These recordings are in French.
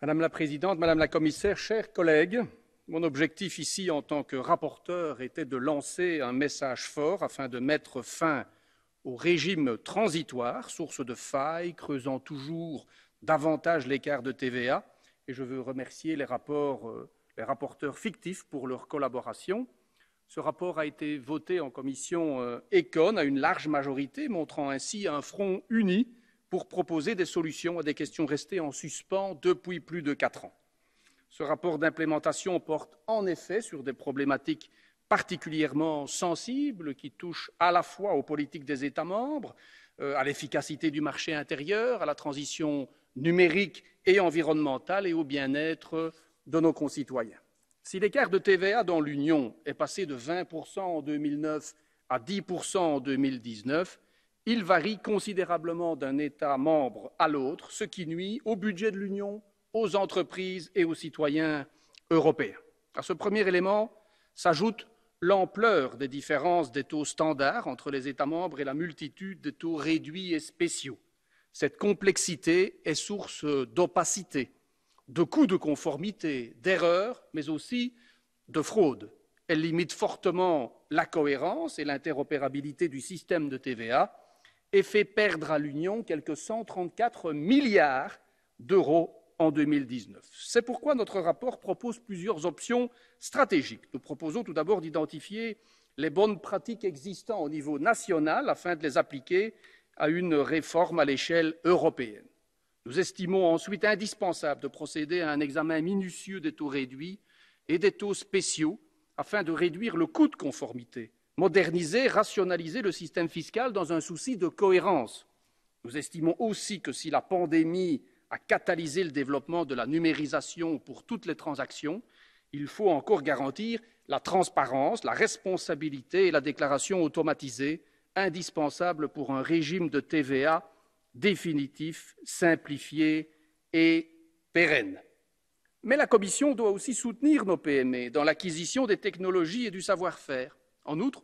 Madame la Présidente, Madame la Commissaire, chers collègues, mon objectif ici en tant que rapporteur était de lancer un message fort afin de mettre fin au régime transitoire, source de failles, creusant toujours davantage l'écart de TVA. Et je veux remercier les, rapports, euh, les rapporteurs fictifs pour leur collaboration. Ce rapport a été voté en commission euh, ECON à une large majorité, montrant ainsi un front uni pour proposer des solutions à des questions restées en suspens depuis plus de quatre ans. Ce rapport d'implémentation porte en effet sur des problématiques particulièrement sensibles qui touchent à la fois aux politiques des États membres, euh, à l'efficacité du marché intérieur, à la transition numérique et environnementale et au bien-être de nos concitoyens. Si l'écart de TVA dans l'Union est passé de 20% en 2009 à 10% en 2019, il varie considérablement d'un État membre à l'autre, ce qui nuit au budget de l'Union, aux entreprises et aux citoyens européens. À ce premier élément s'ajoute l'ampleur des différences des taux standards entre les États membres et la multitude des taux réduits et spéciaux. Cette complexité est source d'opacité, de coûts de conformité, d'erreurs, mais aussi de fraude. Elle limite fortement la cohérence et l'interopérabilité du système de TVA et fait perdre à l'Union quelque 134 milliards d'euros en 2019. C'est pourquoi notre rapport propose plusieurs options stratégiques. Nous proposons tout d'abord d'identifier les bonnes pratiques existantes au niveau national afin de les appliquer à une réforme à l'échelle européenne. Nous estimons ensuite indispensable de procéder à un examen minutieux des taux réduits et des taux spéciaux afin de réduire le coût de conformité moderniser, rationaliser le système fiscal dans un souci de cohérence. Nous estimons aussi que si la pandémie a catalysé le développement de la numérisation pour toutes les transactions, il faut encore garantir la transparence, la responsabilité et la déclaration automatisée indispensables pour un régime de TVA définitif, simplifié et pérenne. Mais la Commission doit aussi soutenir nos PME dans l'acquisition des technologies et du savoir-faire. En outre,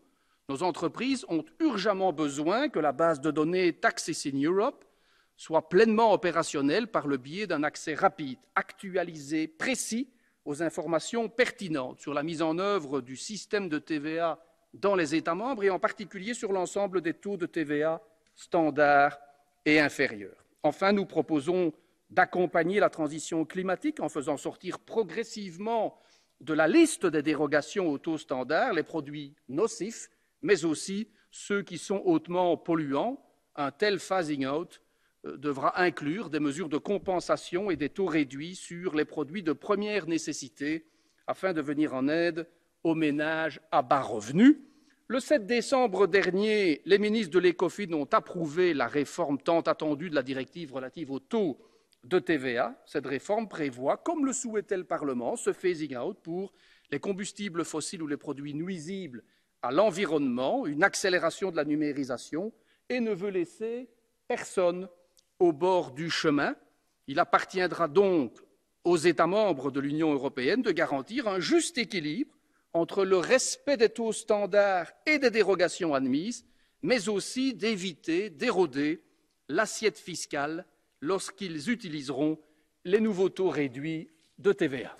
nos entreprises ont urgemment besoin que la base de données Taxis in Europe soit pleinement opérationnelle par le biais d'un accès rapide, actualisé, précis aux informations pertinentes sur la mise en œuvre du système de TVA dans les États membres et en particulier sur l'ensemble des taux de TVA standards et inférieurs. Enfin, nous proposons d'accompagner la transition climatique en faisant sortir progressivement de la liste des dérogations aux taux standards les produits nocifs mais aussi ceux qui sont hautement polluants, un tel phasing out euh, devra inclure des mesures de compensation et des taux réduits sur les produits de première nécessité afin de venir en aide aux ménages à bas revenus. Le 7 décembre dernier, les ministres de l'ECOFIN ont approuvé la réforme tant attendue de la directive relative au taux de TVA. Cette réforme prévoit, comme le souhaitait le Parlement, ce phasing out pour les combustibles fossiles ou les produits nuisibles à l'environnement, une accélération de la numérisation, et ne veut laisser personne au bord du chemin. Il appartiendra donc aux États membres de l'Union européenne de garantir un juste équilibre entre le respect des taux standards et des dérogations admises, mais aussi d'éviter d'éroder l'assiette fiscale lorsqu'ils utiliseront les nouveaux taux réduits de TVA.